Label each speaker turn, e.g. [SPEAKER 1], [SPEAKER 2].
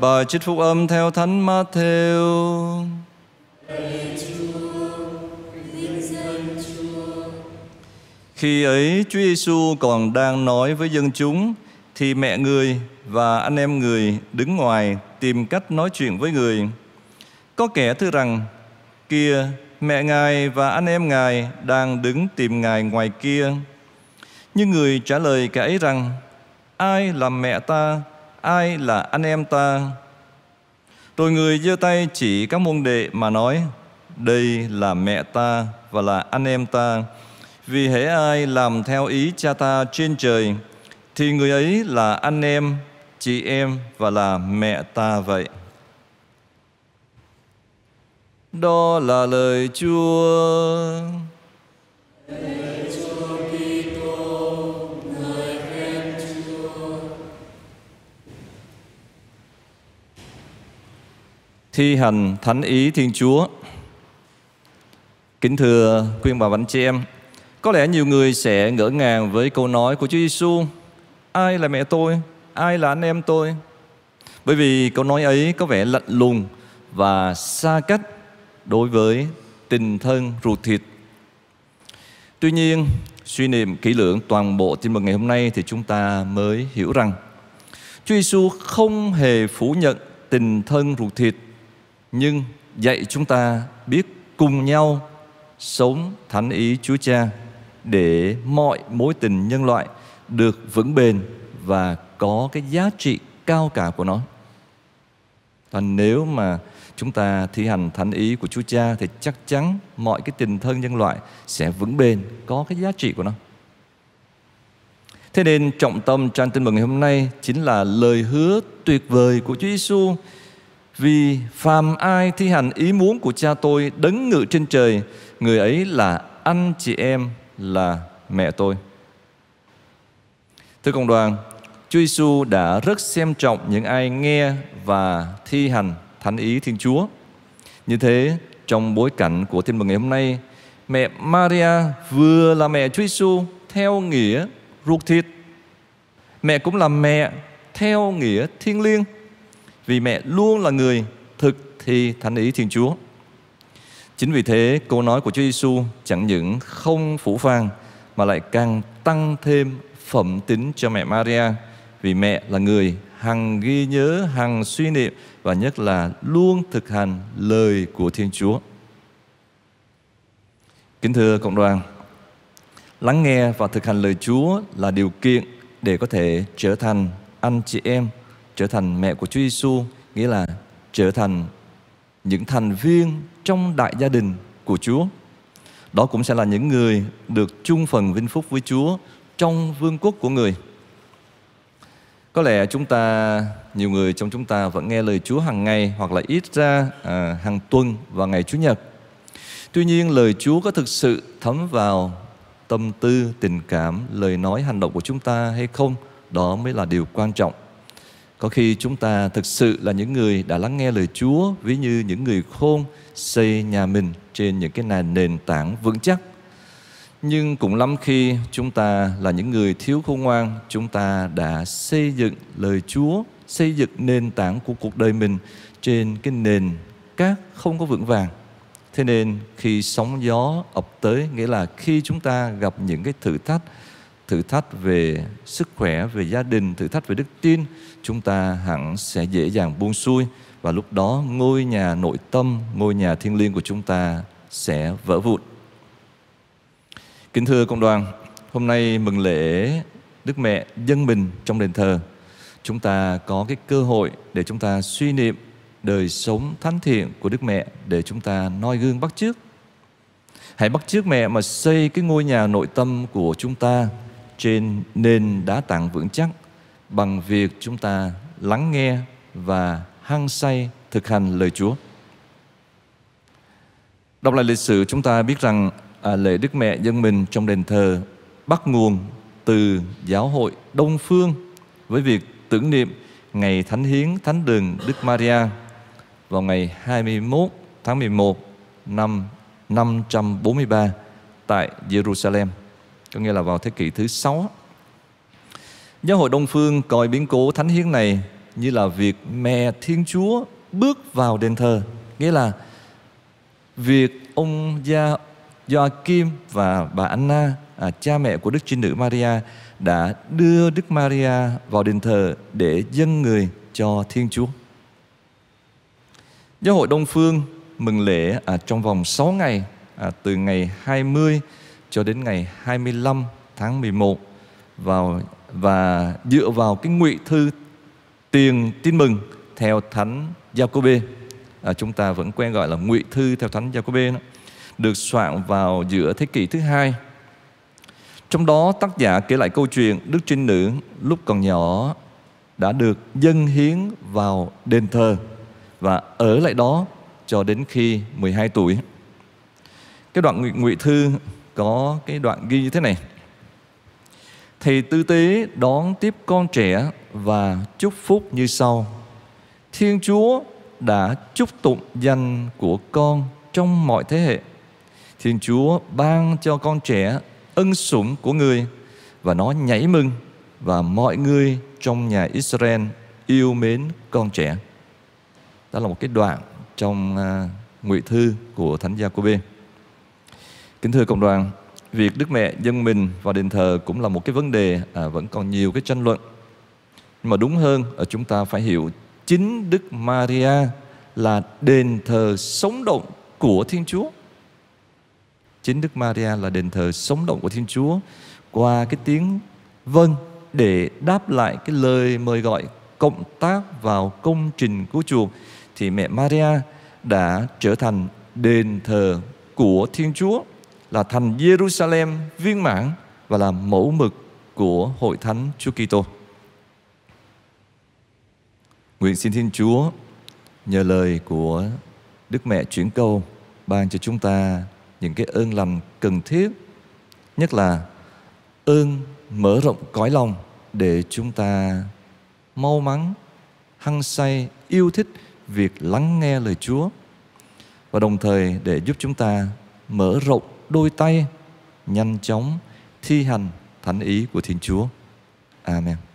[SPEAKER 1] Bài trích phúc âm theo Thánh Matthew. Khi ấy Chúa Giêsu còn đang nói với dân chúng thì mẹ người và anh em người đứng ngoài tìm cách nói chuyện với người. Có kẻ thưa rằng: "Kia, mẹ ngài và anh em ngài đang đứng tìm ngài ngoài kia." Nhưng người trả lời kẻ ấy rằng: "Ai làm mẹ ta ai là anh em ta rồi người giơ tay chỉ các môn đệ mà nói đây là mẹ ta và là anh em ta vì hễ ai làm theo ý cha ta trên trời thì người ấy là anh em chị em và là mẹ ta vậy đó là lời chúa thi hành thánh ý Thiên Chúa. Kính thưa quý bà anh chị em, có lẽ nhiều người sẽ ngỡ ngàng với câu nói của Chúa Giêsu: Ai là mẹ tôi? Ai là anh em tôi? Bởi vì câu nói ấy có vẻ lạnh lùng và xa cách đối với tình thân ruột thịt. Tuy nhiên, suy niệm kỹ lưỡng toàn bộ tin mừng ngày hôm nay thì chúng ta mới hiểu rằng Chúa Giêsu không hề phủ nhận tình thân ruột thịt nhưng dạy chúng ta biết cùng nhau sống thánh ý Chúa Cha để mọi mối tình nhân loại được vững bền và có cái giá trị cao cả của nó. Còn nếu mà chúng ta thi hành thánh ý của Chúa Cha thì chắc chắn mọi cái tình thân nhân loại sẽ vững bền, có cái giá trị của nó. Thế nên trọng tâm trang tin mừng ngày hôm nay chính là lời hứa tuyệt vời của Chúa Giêsu vì phàm ai thi hành ý muốn của cha tôi đấng ngự trên trời, người ấy là anh chị em là mẹ tôi. Thưa cộng đoàn, Chúa Giêsu đã rất xem trọng những ai nghe và thi hành thánh ý Thiên Chúa. Như thế, trong bối cảnh của tin mừng ngày hôm nay, mẹ Maria vừa là mẹ Chúa Giêsu theo nghĩa ruột thịt, mẹ cũng là mẹ theo nghĩa thiêng liêng vì mẹ luôn là người thực thi thánh ý Thiên Chúa. Chính vì thế, câu nói của Chúa Giêsu chẳng những không phủ phàng mà lại càng tăng thêm phẩm tính cho mẹ Maria vì mẹ là người hằng ghi nhớ, hằng suy niệm và nhất là luôn thực hành lời của Thiên Chúa. Kính thưa cộng đoàn, lắng nghe và thực hành lời Chúa là điều kiện để có thể trở thành anh chị em trở thành mẹ của Chúa Giêsu nghĩa là trở thành những thành viên trong đại gia đình của Chúa. Đó cũng sẽ là những người được chung phần vinh phúc với Chúa trong vương quốc của người. Có lẽ chúng ta, nhiều người trong chúng ta vẫn nghe lời Chúa hàng ngày hoặc là ít ra à, hàng tuần và ngày Chủ nhật. Tuy nhiên lời Chúa có thực sự thấm vào tâm tư, tình cảm, lời nói, hành động của chúng ta hay không? Đó mới là điều quan trọng. Có khi chúng ta thực sự là những người đã lắng nghe lời Chúa ví như những người khôn xây nhà mình trên những cái nền nền tảng vững chắc. Nhưng cũng lắm khi chúng ta là những người thiếu khôn ngoan, chúng ta đã xây dựng lời Chúa, xây dựng nền tảng của cuộc đời mình trên cái nền cát không có vững vàng. Thế nên khi sóng gió ập tới, nghĩa là khi chúng ta gặp những cái thử thách, thử thách về sức khỏe, về gia đình, thử thách về đức tin, chúng ta hẳn sẽ dễ dàng buông xuôi và lúc đó ngôi nhà nội tâm, ngôi nhà thiêng liêng của chúng ta sẽ vỡ vụn. Kính thưa công đoàn, hôm nay mừng lễ Đức Mẹ dân mình trong đền thờ. Chúng ta có cái cơ hội để chúng ta suy niệm đời sống thánh thiện của Đức Mẹ để chúng ta noi gương bắt chước. Hãy bắt chước mẹ mà xây cái ngôi nhà nội tâm của chúng ta trên nền đá tảng vững chắc bằng việc chúng ta lắng nghe và hăng say thực hành lời Chúa. Đọc lại lịch sử chúng ta biết rằng à, lễ Đức Mẹ dân mình trong đền thờ bắt nguồn từ giáo hội Đông Phương với việc tưởng niệm ngày Thánh Hiến Thánh Đường Đức Maria vào ngày 21 tháng 11 năm 543 tại Jerusalem có nghĩa là vào thế kỷ thứ sáu giáo hội đông phương coi biến cố thánh hiến này như là việc mẹ thiên chúa bước vào đền thờ nghĩa là việc ông gia Joachim và bà Anna à, cha mẹ của Đức Trinh Nữ Maria đã đưa Đức Maria vào đền thờ để dâng người cho Thiên Chúa. Giáo hội Đông Phương mừng lễ à, trong vòng 6 ngày à, từ ngày 20 cho đến ngày 25 tháng 11 vào và dựa vào cái ngụy thư tiền tin mừng theo thánh Giacôbê à, chúng ta vẫn quen gọi là ngụy thư theo thánh Giacôbê được soạn vào giữa thế kỷ thứ hai trong đó tác giả kể lại câu chuyện Đức Trinh Nữ lúc còn nhỏ đã được dâng hiến vào đền thờ và ở lại đó cho đến khi 12 tuổi. Cái đoạn ngụy thư có cái đoạn ghi như thế này Thầy tư tế đón tiếp con trẻ và chúc phúc như sau Thiên Chúa đã chúc tụng danh của con trong mọi thế hệ Thiên Chúa ban cho con trẻ ân sủng của người Và nó nhảy mừng và mọi người trong nhà Israel yêu mến con trẻ Đó là một cái đoạn trong uh, Ngụy Thư của Thánh Gia Cô Bê. Kính thưa cộng đoàn, việc Đức Mẹ dân mình vào đền thờ cũng là một cái vấn đề à, vẫn còn nhiều cái tranh luận. Nhưng mà đúng hơn ở chúng ta phải hiểu chính Đức Maria là đền thờ sống động của Thiên Chúa. Chính Đức Maria là đền thờ sống động của Thiên Chúa qua cái tiếng vâng để đáp lại cái lời mời gọi cộng tác vào công trình của chuộc thì mẹ Maria đã trở thành đền thờ của Thiên Chúa là thành Jerusalem viên mãn và là mẫu mực của hội thánh Chúa Kitô. Nguyện xin Thiên Chúa nhờ lời của Đức Mẹ chuyển câu ban cho chúng ta những cái ơn lành cần thiết, nhất là ơn mở rộng cõi lòng để chúng ta mau mắn, hăng say, yêu thích việc lắng nghe lời Chúa và đồng thời để giúp chúng ta mở rộng đôi tay nhanh chóng thi hành thánh ý của Thiên Chúa. Amen.